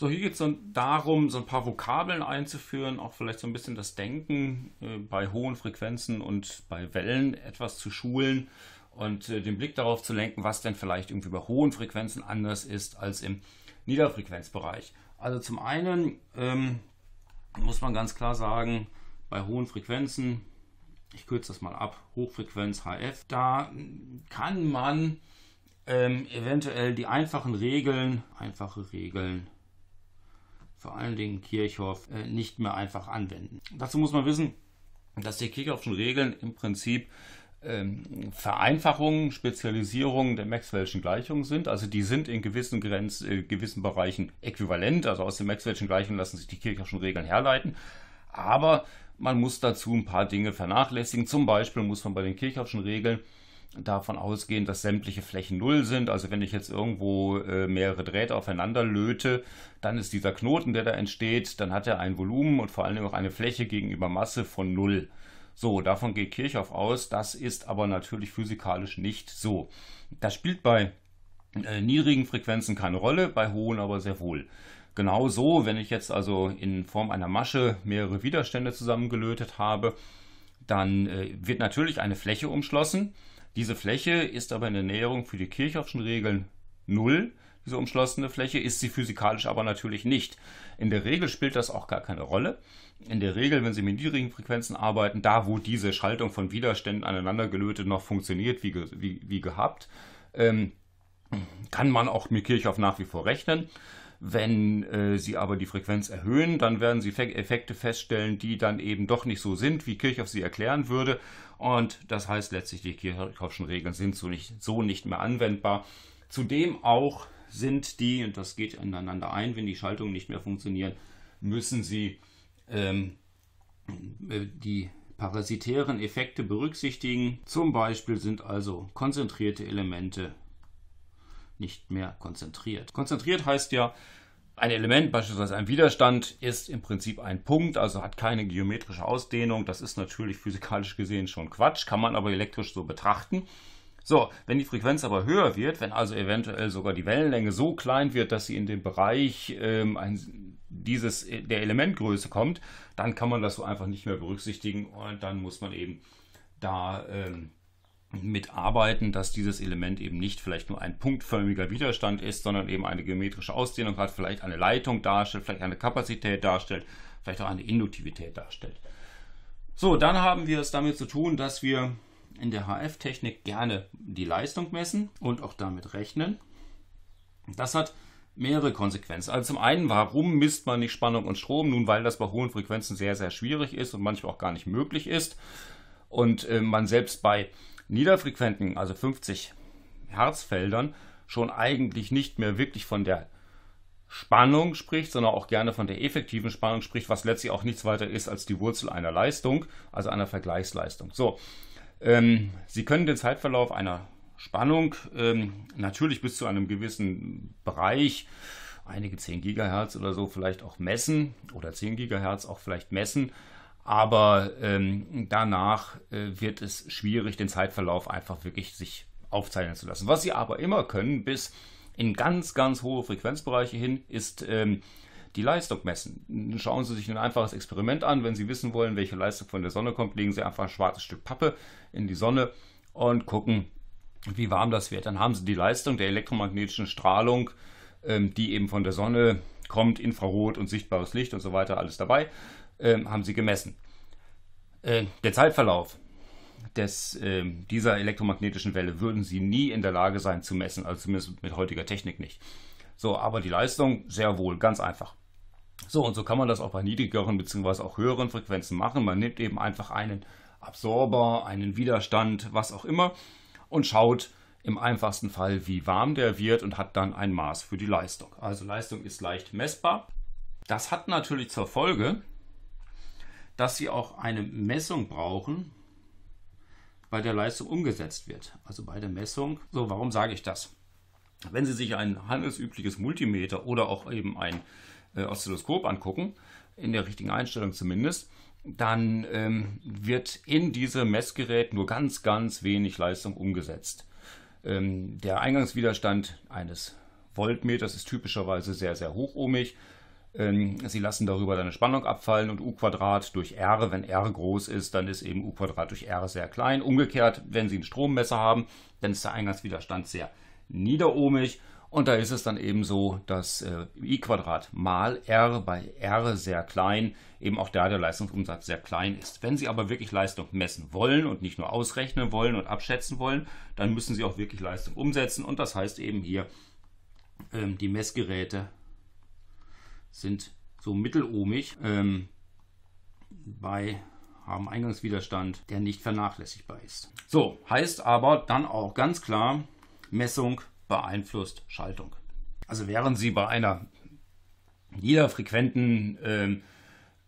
So, hier geht es dann darum, so ein paar Vokabeln einzuführen, auch vielleicht so ein bisschen das Denken äh, bei hohen Frequenzen und bei Wellen etwas zu schulen und äh, den Blick darauf zu lenken, was denn vielleicht irgendwie bei hohen Frequenzen anders ist als im Niederfrequenzbereich. Also zum einen ähm, muss man ganz klar sagen, bei hohen Frequenzen, ich kürze das mal ab, Hochfrequenz HF, da kann man ähm, eventuell die einfachen Regeln, einfache Regeln, vor allen Dingen Kirchhoff, äh, nicht mehr einfach anwenden. Dazu muss man wissen, dass die Kirchhoffschen Regeln im Prinzip ähm, Vereinfachungen, Spezialisierungen der Maxwell'schen Gleichungen sind. Also die sind in gewissen Grenzen, äh, gewissen Bereichen äquivalent. Also aus den Maxwell'schen Gleichungen lassen sich die Kirchhoffschen Regeln herleiten. Aber man muss dazu ein paar Dinge vernachlässigen. Zum Beispiel muss man bei den Kirchhoffschen Regeln davon ausgehen, dass sämtliche Flächen null sind. Also wenn ich jetzt irgendwo äh, mehrere Drähte aufeinander löte, dann ist dieser Knoten, der da entsteht, dann hat er ein Volumen und vor allem auch eine Fläche gegenüber Masse von null. So, davon geht Kirchhoff aus. Das ist aber natürlich physikalisch nicht so. Das spielt bei äh, niedrigen Frequenzen keine Rolle, bei hohen aber sehr wohl. Genauso, wenn ich jetzt also in Form einer Masche mehrere Widerstände zusammengelötet habe, dann äh, wird natürlich eine Fläche umschlossen diese Fläche ist aber in der Näherung für die Kirchhoffschen Regeln null. Diese umschlossene Fläche ist sie physikalisch aber natürlich nicht. In der Regel spielt das auch gar keine Rolle. In der Regel, wenn Sie mit niedrigen Frequenzen arbeiten, da wo diese Schaltung von Widerständen aneinandergelötet noch funktioniert, wie, wie, wie gehabt, ähm, kann man auch mit Kirchhoff nach wie vor rechnen. Wenn äh, Sie aber die Frequenz erhöhen, dann werden Sie Effekte feststellen, die dann eben doch nicht so sind, wie Kirchhoff sie erklären würde. Und das heißt letztlich, die Kirchhoffschen Regeln sind so nicht, so nicht mehr anwendbar. Zudem auch sind die, und das geht ineinander ein, wenn die Schaltungen nicht mehr funktionieren, müssen sie ähm, die parasitären Effekte berücksichtigen. Zum Beispiel sind also konzentrierte Elemente nicht mehr konzentriert. Konzentriert heißt ja, ein Element, beispielsweise ein Widerstand, ist im Prinzip ein Punkt, also hat keine geometrische Ausdehnung. Das ist natürlich physikalisch gesehen schon Quatsch, kann man aber elektrisch so betrachten. So, wenn die Frequenz aber höher wird, wenn also eventuell sogar die Wellenlänge so klein wird, dass sie in den Bereich ähm, ein, dieses, äh, der Elementgröße kommt, dann kann man das so einfach nicht mehr berücksichtigen und dann muss man eben da ähm, mitarbeiten, dass dieses Element eben nicht vielleicht nur ein punktförmiger Widerstand ist, sondern eben eine geometrische Ausdehnung hat, vielleicht eine Leitung darstellt, vielleicht eine Kapazität darstellt, vielleicht auch eine Induktivität darstellt. So, dann haben wir es damit zu tun, dass wir in der HF-Technik gerne die Leistung messen und auch damit rechnen. Das hat mehrere Konsequenzen. Also zum einen, warum misst man nicht Spannung und Strom? Nun, weil das bei hohen Frequenzen sehr, sehr schwierig ist und manchmal auch gar nicht möglich ist. Und äh, man selbst bei niederfrequenten, also 50 Herzfeldern, schon eigentlich nicht mehr wirklich von der Spannung spricht, sondern auch gerne von der effektiven Spannung spricht, was letztlich auch nichts weiter ist als die Wurzel einer Leistung, also einer Vergleichsleistung. So, ähm, Sie können den Zeitverlauf einer Spannung ähm, natürlich bis zu einem gewissen Bereich, einige 10 Gigahertz oder so vielleicht auch messen oder 10 Gigahertz auch vielleicht messen, aber ähm, danach äh, wird es schwierig, den Zeitverlauf einfach wirklich sich aufzeichnen zu lassen. Was sie aber immer können, bis in ganz, ganz hohe Frequenzbereiche hin, ist ähm, die Leistung messen. Schauen Sie sich ein einfaches Experiment an. Wenn Sie wissen wollen, welche Leistung von der Sonne kommt, legen Sie einfach ein schwarzes Stück Pappe in die Sonne und gucken, wie warm das wird. Dann haben Sie die Leistung der elektromagnetischen Strahlung, ähm, die eben von der Sonne kommt, Infrarot und sichtbares Licht und so weiter, alles dabei. Ähm, haben sie gemessen. Äh, der Zeitverlauf des, äh, dieser elektromagnetischen Welle würden sie nie in der Lage sein zu messen, also zumindest mit heutiger Technik nicht. So, aber die Leistung sehr wohl, ganz einfach. So, und so kann man das auch bei niedrigeren bzw. auch höheren Frequenzen machen. Man nimmt eben einfach einen Absorber, einen Widerstand, was auch immer und schaut im einfachsten Fall, wie warm der wird und hat dann ein Maß für die Leistung. Also Leistung ist leicht messbar. Das hat natürlich zur Folge, dass sie auch eine Messung brauchen, bei der Leistung umgesetzt wird. Also bei der Messung. So, warum sage ich das? Wenn Sie sich ein handelsübliches Multimeter oder auch eben ein äh, Oszilloskop angucken, in der richtigen Einstellung zumindest, dann ähm, wird in diesem Messgerät nur ganz, ganz wenig Leistung umgesetzt. Ähm, der Eingangswiderstand eines Voltmeters ist typischerweise sehr, sehr hochohmig. Ähm, sie lassen darüber dann eine Spannung abfallen und u durch r, wenn r groß ist, dann ist eben u durch r sehr klein. Umgekehrt, wenn Sie ein Strommesser haben, dann ist der Eingangswiderstand sehr niederohmig und da ist es dann eben so, dass äh, i mal r bei r sehr klein, eben auch da der Leistungsumsatz sehr klein ist. Wenn Sie aber wirklich Leistung messen wollen und nicht nur ausrechnen wollen und abschätzen wollen, dann müssen Sie auch wirklich Leistung umsetzen und das heißt eben hier, ähm, die Messgeräte sind so mittelohmig ähm, bei haben Eingangswiderstand, der nicht vernachlässigbar ist. So, heißt aber dann auch ganz klar, Messung beeinflusst Schaltung. Also während Sie bei einer niederfrequenten ähm,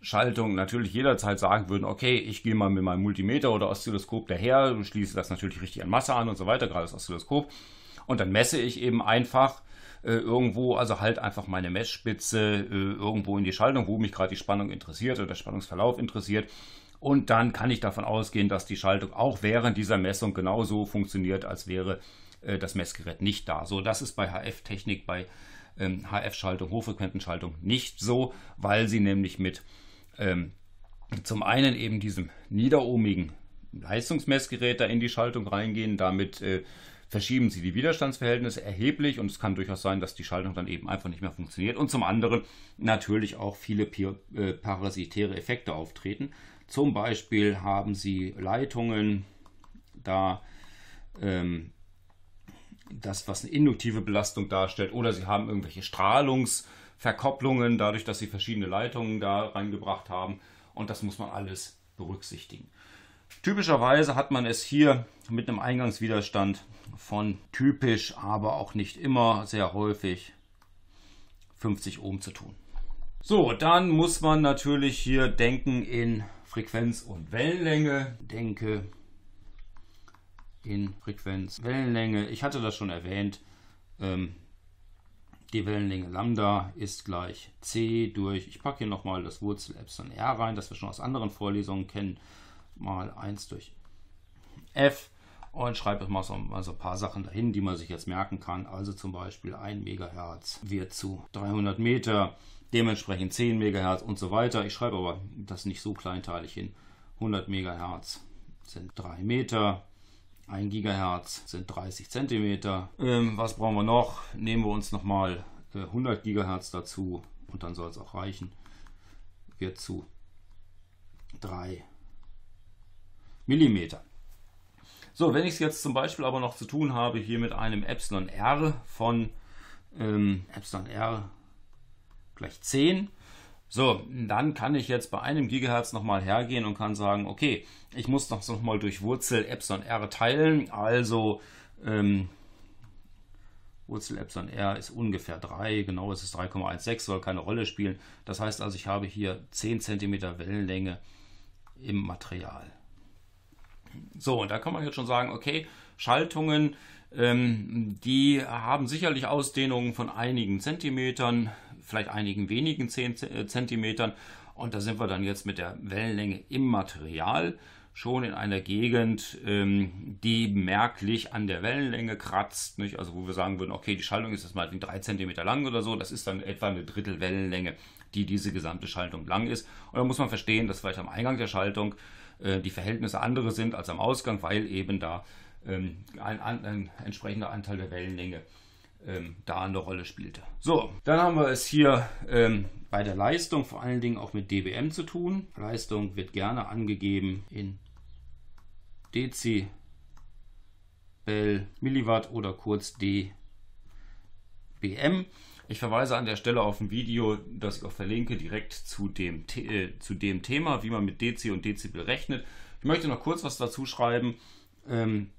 Schaltung natürlich jederzeit sagen würden, okay, ich gehe mal mit meinem Multimeter oder Oszilloskop daher, schließe das natürlich richtig an Masse an und so weiter, gerade das Oszilloskop, und dann messe ich eben einfach äh, irgendwo, also halt einfach meine Messspitze äh, irgendwo in die Schaltung, wo mich gerade die Spannung interessiert oder der Spannungsverlauf interessiert. Und dann kann ich davon ausgehen, dass die Schaltung auch während dieser Messung genauso funktioniert, als wäre äh, das Messgerät nicht da. So, das ist bei HF-Technik, bei ähm, HF-Schaltung, Hochfrequentenschaltung nicht so, weil sie nämlich mit ähm, zum einen eben diesem niederohmigen Leistungsmessgerät da in die Schaltung reingehen, damit äh, verschieben sie die Widerstandsverhältnisse erheblich und es kann durchaus sein, dass die Schaltung dann eben einfach nicht mehr funktioniert. Und zum anderen natürlich auch viele äh, parasitäre Effekte auftreten. Zum Beispiel haben sie Leitungen, da ähm, das, was eine induktive Belastung darstellt, oder sie haben irgendwelche Strahlungsverkopplungen, dadurch, dass sie verschiedene Leitungen da reingebracht haben. Und das muss man alles berücksichtigen. Typischerweise hat man es hier mit einem Eingangswiderstand von typisch, aber auch nicht immer, sehr häufig 50 Ohm zu tun. So, dann muss man natürlich hier denken in Frequenz und Wellenlänge. Denke in Frequenz, Wellenlänge. Ich hatte das schon erwähnt. Ähm, die Wellenlänge Lambda ist gleich C durch, ich packe hier nochmal das Wurzel Epsilon R rein, das wir schon aus anderen Vorlesungen kennen, mal 1 durch f und schreibe mal so, mal so ein paar Sachen dahin, die man sich jetzt merken kann. Also zum Beispiel 1 Megahertz wird zu 300 Meter, dementsprechend 10 Megahertz und so weiter. Ich schreibe aber das nicht so kleinteilig hin. 100 Megahertz sind 3 Meter. 1 Gigahertz sind 30 Zentimeter. Ähm, was brauchen wir noch? Nehmen wir uns nochmal 100 äh, Gigahertz dazu und dann soll es auch reichen. Wird zu 3 Millimeter. So, wenn ich es jetzt zum Beispiel aber noch zu tun habe hier mit einem Epsilon R von ähm, Epsilon R gleich 10, so, dann kann ich jetzt bei einem Gigahertz nochmal hergehen und kann sagen, okay, ich muss das nochmal durch Wurzel Epsilon R teilen, also ähm, Wurzel Epsilon R ist ungefähr 3, genau ist es 3,16, soll keine Rolle spielen. Das heißt also, ich habe hier 10 cm Wellenlänge im Material. So, und da kann man jetzt schon sagen, okay, Schaltungen, ähm, die haben sicherlich Ausdehnungen von einigen Zentimetern, vielleicht einigen wenigen zehn äh, Zentimetern. Und da sind wir dann jetzt mit der Wellenlänge im Material schon in einer Gegend, ähm, die merklich an der Wellenlänge kratzt. Nicht? Also wo wir sagen würden, okay, die Schaltung ist jetzt mal drei Zentimeter lang oder so. Das ist dann etwa eine Drittel Wellenlänge, die diese gesamte Schaltung lang ist. Und da muss man verstehen, dass vielleicht am Eingang der Schaltung äh, die Verhältnisse andere sind als am Ausgang, weil eben da ähm, ein, ein, ein, entsprechender Anteil der Wellenlänge ähm, da eine Rolle spielte. So, dann haben wir es hier ähm, bei der Leistung vor allen Dingen auch mit dBm zu tun. Leistung wird gerne angegeben in Dezibel, Milliwatt oder kurz dBm. Ich verweise an der Stelle auf ein Video, das ich auch verlinke, direkt zu dem, äh, zu dem Thema, wie man mit DC und Dezibel rechnet. Ich möchte noch kurz was dazu schreiben, ähm,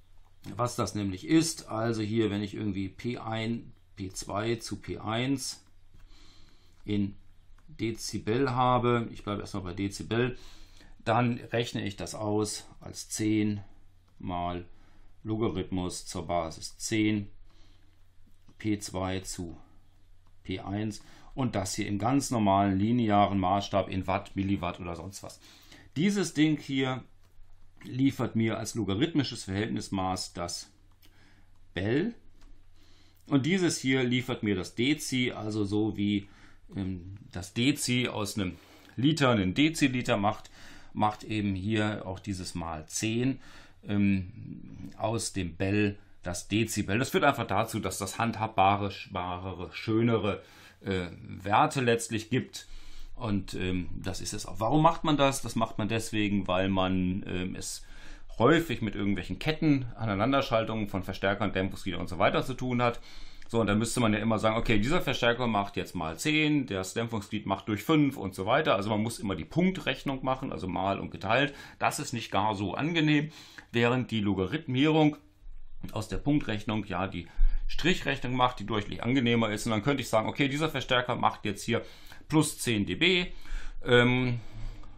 was das nämlich ist. Also hier, wenn ich irgendwie P1, P2 zu P1 in Dezibel habe, ich bleibe erstmal bei Dezibel, dann rechne ich das aus als 10 mal Logarithmus zur Basis 10 P2 zu P1 und das hier im ganz normalen linearen Maßstab in Watt, Milliwatt oder sonst was. Dieses Ding hier liefert mir als logarithmisches Verhältnismaß das Bell und dieses hier liefert mir das Dezi, also so wie ähm, das Dezi aus einem Liter einen Deziliter macht, macht eben hier auch dieses Mal 10 ähm, aus dem Bell das Dezibel. Das führt einfach dazu, dass das handhabbare, sparere, schönere äh, Werte letztlich gibt. Und ähm, das ist es auch. Warum macht man das? Das macht man deswegen, weil man ähm, es häufig mit irgendwelchen Ketten, Aneinanderschaltungen von Verstärkern, Dämpfungsgliedern und so weiter zu tun hat. So, und dann müsste man ja immer sagen, okay, dieser Verstärker macht jetzt mal 10, das Dämpfungsglied macht durch 5 und so weiter. Also man muss immer die Punktrechnung machen, also mal und geteilt. Das ist nicht gar so angenehm, während die Logarithmierung aus der Punktrechnung ja die Strichrechnung macht, die deutlich angenehmer ist. Und dann könnte ich sagen, okay, dieser Verstärker macht jetzt hier plus 10 dB. Ähm,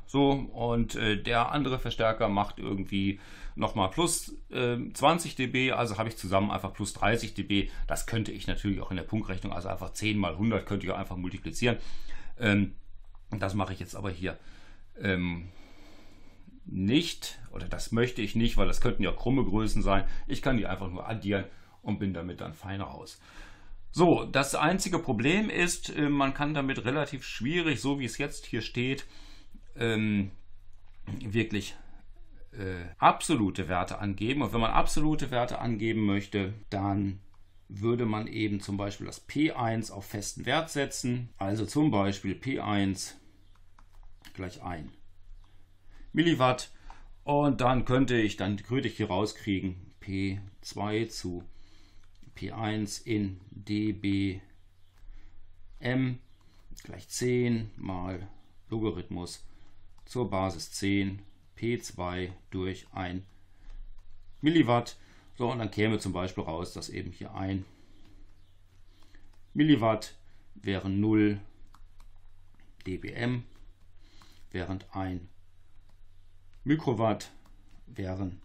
so, und äh, der andere Verstärker macht irgendwie nochmal plus äh, 20 dB, also habe ich zusammen einfach plus 30 dB. Das könnte ich natürlich auch in der Punktrechnung, also einfach 10 mal 100 könnte ich auch einfach multiplizieren. Ähm, das mache ich jetzt aber hier ähm, nicht, oder das möchte ich nicht, weil das könnten ja krumme Größen sein. Ich kann die einfach nur addieren und bin damit dann fein raus. So, das einzige Problem ist, äh, man kann damit relativ schwierig, so wie es jetzt hier steht, ähm, wirklich äh, absolute Werte angeben. Und wenn man absolute Werte angeben möchte, dann würde man eben zum Beispiel das P1 auf festen Wert setzen. Also zum Beispiel P1 gleich 1. Milliwatt. Und dann könnte ich, dann könnte ich hier rauskriegen, P2 zu P1 in dBm gleich 10 mal Logarithmus zur Basis 10 P2 durch 1 Milliwatt. So, und dann käme zum Beispiel raus, dass eben hier 1 Milliwatt wären 0 dBm, während 1 Mikrowatt wären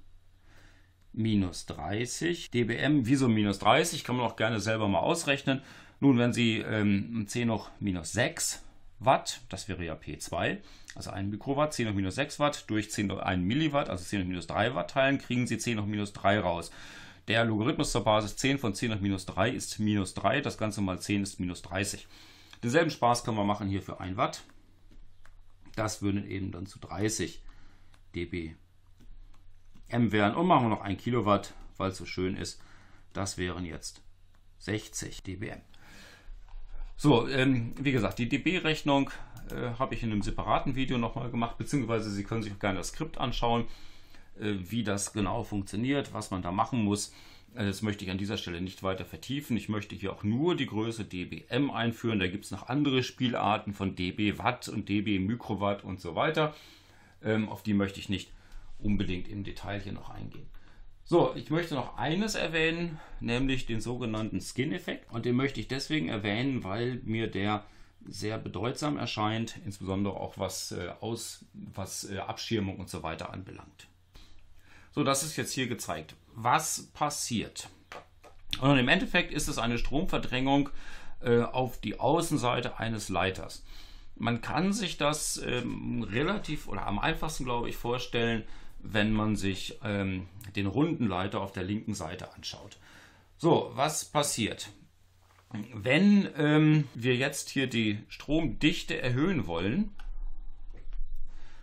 minus 30. dBm, wieso minus 30? Kann man auch gerne selber mal ausrechnen. Nun, wenn Sie ähm, 10 hoch minus 6 Watt, das wäre ja P2, also 1 Mikrowatt, 10 hoch minus 6 Watt durch 10 hoch 1 Milliwatt, also 10 hoch minus 3 Watt teilen, kriegen Sie 10 hoch minus 3 raus. Der Logarithmus zur Basis 10 von 10 hoch minus 3 ist minus 3, das Ganze mal 10 ist minus 30. Denselben Spaß können wir machen hier für 1 Watt. Das würde eben dann zu 30 dB M-Wären und machen wir noch 1 Kilowatt, weil es so schön ist. Das wären jetzt 60 dBm. So, ähm, wie gesagt, die dB-Rechnung äh, habe ich in einem separaten Video nochmal gemacht, beziehungsweise Sie können sich auch gerne das Skript anschauen, äh, wie das genau funktioniert, was man da machen muss. Äh, das möchte ich an dieser Stelle nicht weiter vertiefen. Ich möchte hier auch nur die Größe dBm einführen. Da gibt es noch andere Spielarten von dB Watt und dB Mikrowatt und so weiter. Ähm, auf die möchte ich nicht unbedingt im Detail hier noch eingehen. So, ich möchte noch eines erwähnen, nämlich den sogenannten Skin-Effekt. Und den möchte ich deswegen erwähnen, weil mir der sehr bedeutsam erscheint, insbesondere auch was, äh, aus, was äh, Abschirmung und so weiter anbelangt. So, das ist jetzt hier gezeigt. Was passiert? Und im Endeffekt ist es eine Stromverdrängung äh, auf die Außenseite eines Leiters. Man kann sich das ähm, relativ oder am einfachsten, glaube ich, vorstellen, wenn man sich ähm, den Leiter auf der linken Seite anschaut. So, was passiert? Wenn ähm, wir jetzt hier die Stromdichte erhöhen wollen,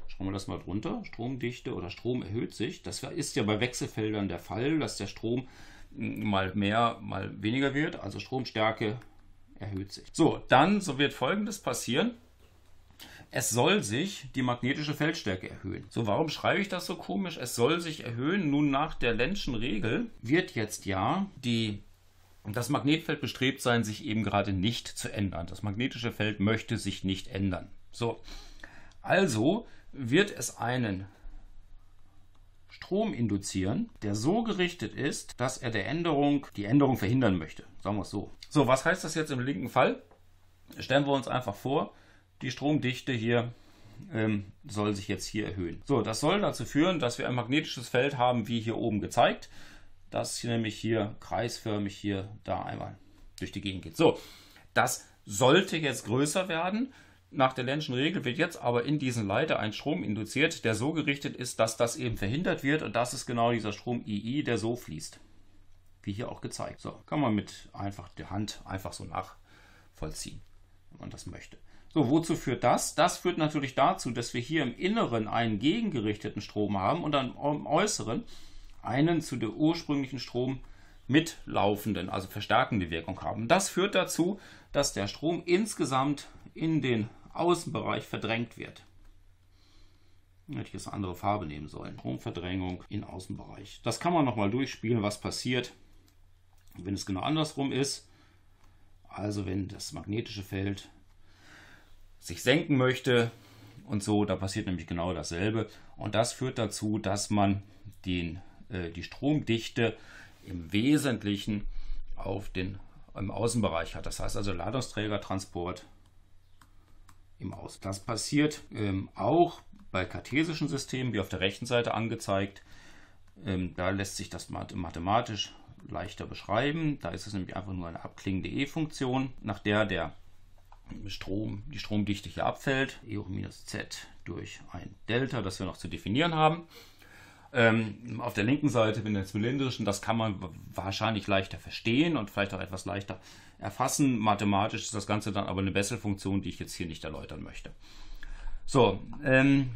schauen wir das mal drunter, Stromdichte oder Strom erhöht sich. Das ist ja bei Wechselfeldern der Fall, dass der Strom hm, mal mehr, mal weniger wird. Also Stromstärke erhöht sich. So, dann so wird Folgendes passieren. Es soll sich die magnetische Feldstärke erhöhen. So, warum schreibe ich das so komisch? Es soll sich erhöhen. Nun, nach der Lenschen Regel wird jetzt ja die das Magnetfeld bestrebt sein, sich eben gerade nicht zu ändern. Das magnetische Feld möchte sich nicht ändern. So, also wird es einen Strom induzieren, der so gerichtet ist, dass er der Änderung, die Änderung verhindern möchte. Sagen wir es so. So, was heißt das jetzt im linken Fall? Stellen wir uns einfach vor, die Stromdichte hier ähm, soll sich jetzt hier erhöhen. So, das soll dazu führen, dass wir ein magnetisches Feld haben, wie hier oben gezeigt. Das hier nämlich hier kreisförmig hier da einmal durch die Gegend geht. So, das sollte jetzt größer werden. Nach der Lenschen Regel wird jetzt aber in diesen Leiter ein Strom induziert, der so gerichtet ist, dass das eben verhindert wird. Und das ist genau dieser Strom II, der so fließt. Wie hier auch gezeigt. So, kann man mit einfach der Hand einfach so nachvollziehen, wenn man das möchte. So, wozu führt das? Das führt natürlich dazu, dass wir hier im Inneren einen gegengerichteten Strom haben und dann im Äußeren einen zu der ursprünglichen Strom mitlaufenden, also verstärkende Wirkung haben. Das führt dazu, dass der Strom insgesamt in den Außenbereich verdrängt wird. Hätte ich jetzt eine andere Farbe nehmen sollen. Stromverdrängung in Außenbereich. Das kann man nochmal durchspielen, was passiert, wenn es genau andersrum ist. Also wenn das magnetische Feld sich senken möchte und so, da passiert nämlich genau dasselbe. Und das führt dazu, dass man den, äh, die Stromdichte im Wesentlichen auf den, im Außenbereich hat. Das heißt also Ladungsträgertransport im Außen. Das passiert ähm, auch bei kartesischen Systemen, wie auf der rechten Seite angezeigt. Ähm, da lässt sich das mathematisch leichter beschreiben. Da ist es nämlich einfach nur eine abklingende E-Funktion, nach der der Strom, die Stromdichte hier abfällt, E hoch minus Z durch ein Delta, das wir noch zu definieren haben. Ähm, auf der linken Seite mit den zylindrischen, das kann man wahrscheinlich leichter verstehen und vielleicht auch etwas leichter erfassen. Mathematisch ist das Ganze dann aber eine Besselfunktion, die ich jetzt hier nicht erläutern möchte. So, ähm,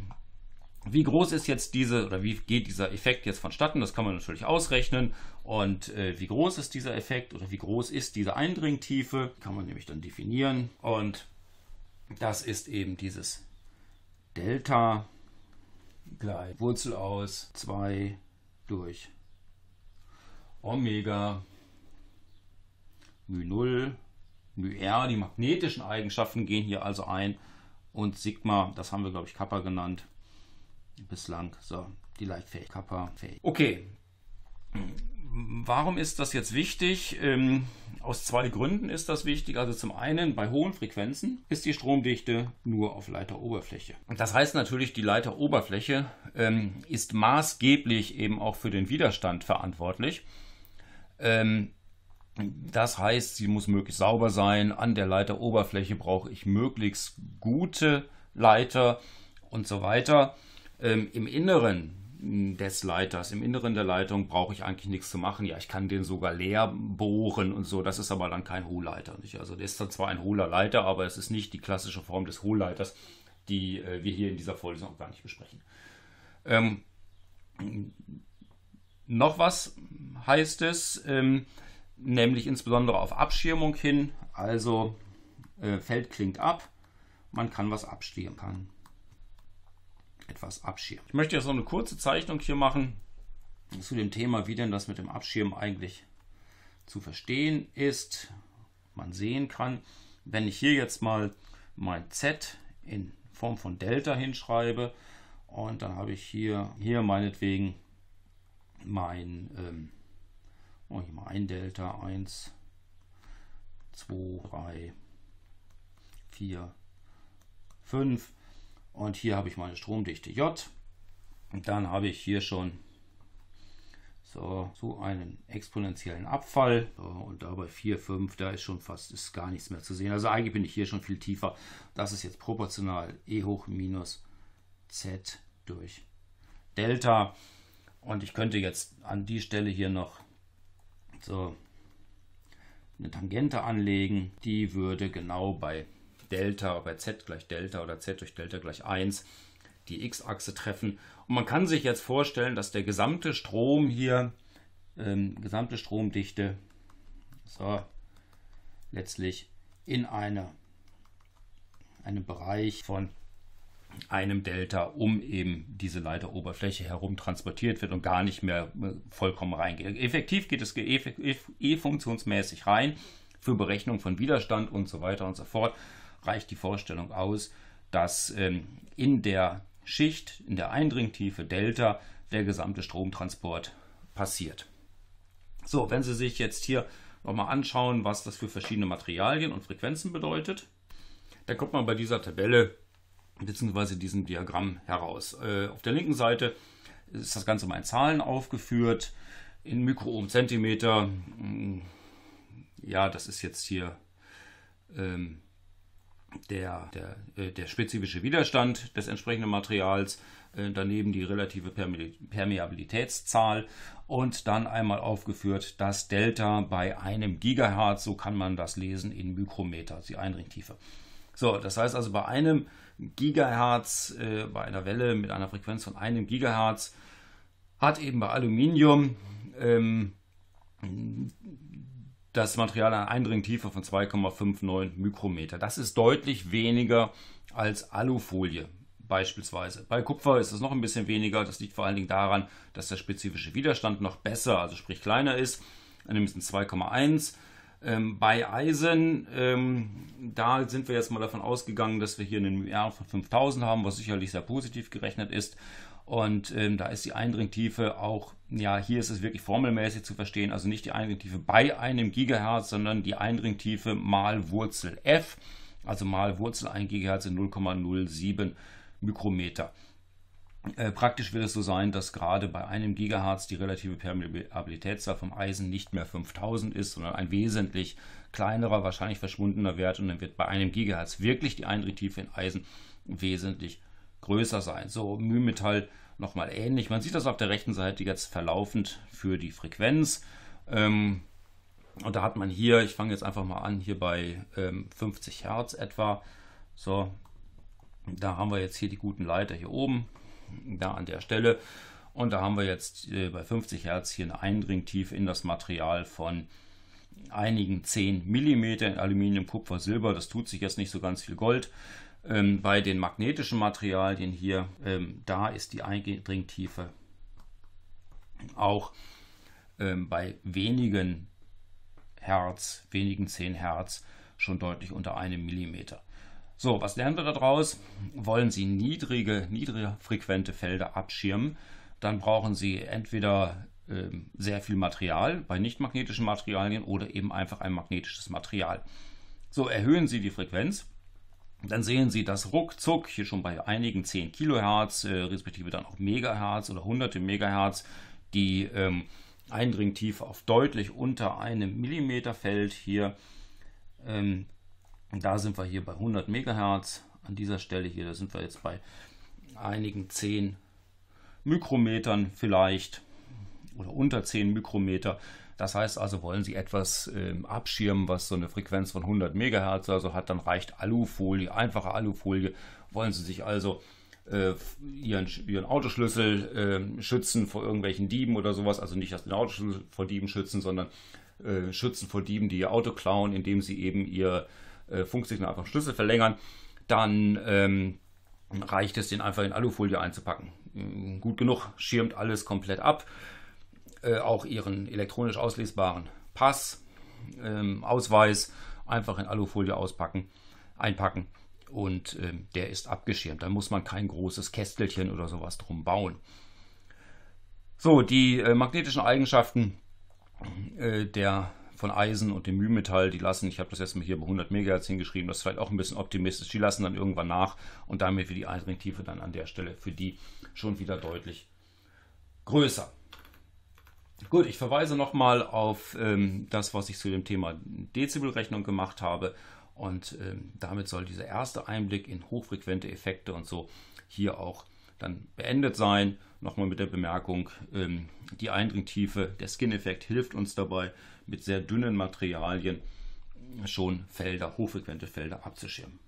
wie groß ist jetzt diese oder wie geht dieser Effekt jetzt vonstatten? Das kann man natürlich ausrechnen. Und äh, wie groß ist dieser Effekt oder wie groß ist diese Eindringtiefe? Kann man nämlich dann definieren. Und das ist eben dieses Delta gleich Wurzel aus 2 durch Omega μ 0, μ r. Die magnetischen Eigenschaften gehen hier also ein. Und Sigma, das haben wir, glaube ich, Kappa genannt, bislang. So, die Leitfähigkeit. Kappa fähig. Okay. Warum ist das jetzt wichtig? Ähm, aus zwei Gründen ist das wichtig. Also zum einen, bei hohen Frequenzen ist die Stromdichte nur auf Leiteroberfläche. Und das heißt natürlich, die Leiteroberfläche ähm, ist maßgeblich eben auch für den Widerstand verantwortlich. Ähm, das heißt, sie muss möglichst sauber sein. An der Leiteroberfläche brauche ich möglichst gute Leiter und so weiter. Ähm, Im Inneren des Leiters, im Inneren der Leitung brauche ich eigentlich nichts zu machen. Ja, ich kann den sogar leer bohren und so. Das ist aber dann kein Hohleiter. Nicht? Also der ist dann zwar ein hohler Leiter, aber es ist nicht die klassische Form des Hohleiters, die äh, wir hier in dieser Vorlesung auch gar nicht besprechen. Ähm, noch was heißt es, ähm, nämlich insbesondere auf Abschirmung hin. Also äh, Feld klingt ab, man kann was abstehen kann etwas abschirmt. Ich möchte jetzt noch eine kurze Zeichnung hier machen zu dem Thema, wie denn das mit dem Abschirmen eigentlich zu verstehen ist. Man sehen kann, wenn ich hier jetzt mal mein Z in Form von Delta hinschreibe und dann habe ich hier, hier meinetwegen mein, ähm, oh, hier mal ein Delta, 1, 2, 3, 4, 5 und hier habe ich meine Stromdichte J. Und dann habe ich hier schon so, so einen exponentiellen Abfall. So, und da bei 4, 5, da ist schon fast ist gar nichts mehr zu sehen. Also eigentlich bin ich hier schon viel tiefer. Das ist jetzt proportional E hoch minus Z durch Delta. Und ich könnte jetzt an die Stelle hier noch so eine Tangente anlegen. Die würde genau bei Delta bei z gleich Delta oder z durch Delta gleich 1 die x-Achse treffen. Und man kann sich jetzt vorstellen, dass der gesamte Strom hier, ähm, gesamte Stromdichte, so, letztlich in einer, einem Bereich von einem Delta um eben diese Leiteroberfläche herum transportiert wird und gar nicht mehr äh, vollkommen reingeht. Effektiv geht es e-funktionsmäßig rein für Berechnung von Widerstand und so weiter und so fort reicht die Vorstellung aus, dass ähm, in der Schicht, in der Eindringtiefe Delta, der gesamte Stromtransport passiert. So, wenn Sie sich jetzt hier nochmal anschauen, was das für verschiedene Materialien und Frequenzen bedeutet, dann kommt man bei dieser Tabelle bzw. diesem Diagramm heraus. Äh, auf der linken Seite ist das Ganze mal in Zahlen aufgeführt, in Mikrohm, Zentimeter. Hm, ja, das ist jetzt hier ähm, der, der, äh, der spezifische Widerstand des entsprechenden Materials, äh, daneben die relative Permeabilitätszahl und dann einmal aufgeführt das Delta bei einem Gigahertz, so kann man das lesen in Mikrometer, die Einringtiefe. So, das heißt also bei einem Gigahertz, äh, bei einer Welle mit einer Frequenz von einem Gigahertz, hat eben bei Aluminium ähm, das Material eine Eindringtiefe von 2,59 Mikrometer. Das ist deutlich weniger als Alufolie beispielsweise. Bei Kupfer ist es noch ein bisschen weniger. Das liegt vor allen Dingen daran, dass der spezifische Widerstand noch besser, also sprich kleiner ist, nämlich 2,1. Ähm, bei Eisen, ähm, da sind wir jetzt mal davon ausgegangen, dass wir hier einen MR von 5000 haben, was sicherlich sehr positiv gerechnet ist. Und ähm, da ist die Eindringtiefe auch, ja, hier ist es wirklich formelmäßig zu verstehen, also nicht die Eindringtiefe bei einem Gigahertz, sondern die Eindringtiefe mal Wurzel f, also mal Wurzel 1 Gigahertz in 0,07 Mikrometer. Äh, praktisch wird es so sein, dass gerade bei einem Gigahertz die relative Permeabilitätszahl vom Eisen nicht mehr 5000 ist, sondern ein wesentlich kleinerer, wahrscheinlich verschwundener Wert. Und dann wird bei einem Gigahertz wirklich die Eindringtiefe in Eisen wesentlich größer sein. So Mühmetall nochmal ähnlich. Man sieht das auf der rechten Seite jetzt verlaufend für die Frequenz. Ähm, und da hat man hier, ich fange jetzt einfach mal an, hier bei ähm, 50 Hertz etwa. So, da haben wir jetzt hier die guten Leiter hier oben, da an der Stelle. Und da haben wir jetzt äh, bei 50 Hertz hier eine Eindringtiefe in das Material von einigen 10 mm in Aluminium, Kupfer, Silber. Das tut sich jetzt nicht so ganz viel Gold. Ähm, bei den magnetischen Materialien hier, ähm, da ist die Eindringtiefe auch ähm, bei wenigen Hertz, wenigen 10 Hertz schon deutlich unter einem Millimeter. So, was lernen wir daraus? Wollen Sie niedrige, niedrige frequente Felder abschirmen, dann brauchen Sie entweder ähm, sehr viel Material bei nichtmagnetischen Materialien oder eben einfach ein magnetisches Material. So, erhöhen Sie die Frequenz, dann sehen Sie, dass ruckzuck hier schon bei einigen 10 Kilohertz, äh, respektive dann auch Megahertz oder hunderte Megahertz, die ähm, Eindringtiefe auf deutlich unter einem Millimeter fällt. Hier, ähm, da sind wir hier bei 100 Megahertz. An dieser Stelle hier, da sind wir jetzt bei einigen 10 Mikrometern vielleicht oder unter 10 Mikrometer. Das heißt also, wollen Sie etwas äh, abschirmen, was so eine Frequenz von 100 Megahertz also hat, dann reicht Alufolie, einfache Alufolie. Wollen Sie sich also äh, ihren, ihren Autoschlüssel äh, schützen vor irgendwelchen Dieben oder sowas, also nicht dass den Autoschlüssel vor Dieben schützen, sondern äh, schützen vor Dieben, die ihr Auto klauen, indem sie eben ihr äh, Funksignal einfach Schlüssel verlängern, dann ähm, reicht es, den einfach in Alufolie einzupacken. Gut genug, schirmt alles komplett ab. Äh, auch Ihren elektronisch auslesbaren Pass, ähm, Ausweis einfach in Alufolie auspacken, einpacken und ähm, der ist abgeschirmt. Da muss man kein großes Kästelchen oder sowas drum bauen. So, die äh, magnetischen Eigenschaften äh, der von Eisen und dem Mühmetall, die lassen, ich habe das jetzt mal hier bei 100 MHz hingeschrieben, das ist vielleicht auch ein bisschen optimistisch, die lassen dann irgendwann nach und damit wird die Eindringtiefe dann an der Stelle für die schon wieder deutlich größer. Gut, ich verweise nochmal auf ähm, das, was ich zu dem Thema Dezibelrechnung gemacht habe. Und ähm, damit soll dieser erste Einblick in hochfrequente Effekte und so hier auch dann beendet sein. Nochmal mit der Bemerkung, ähm, die Eindringtiefe, der Skin-Effekt hilft uns dabei, mit sehr dünnen Materialien schon Felder, hochfrequente Felder abzuschirmen.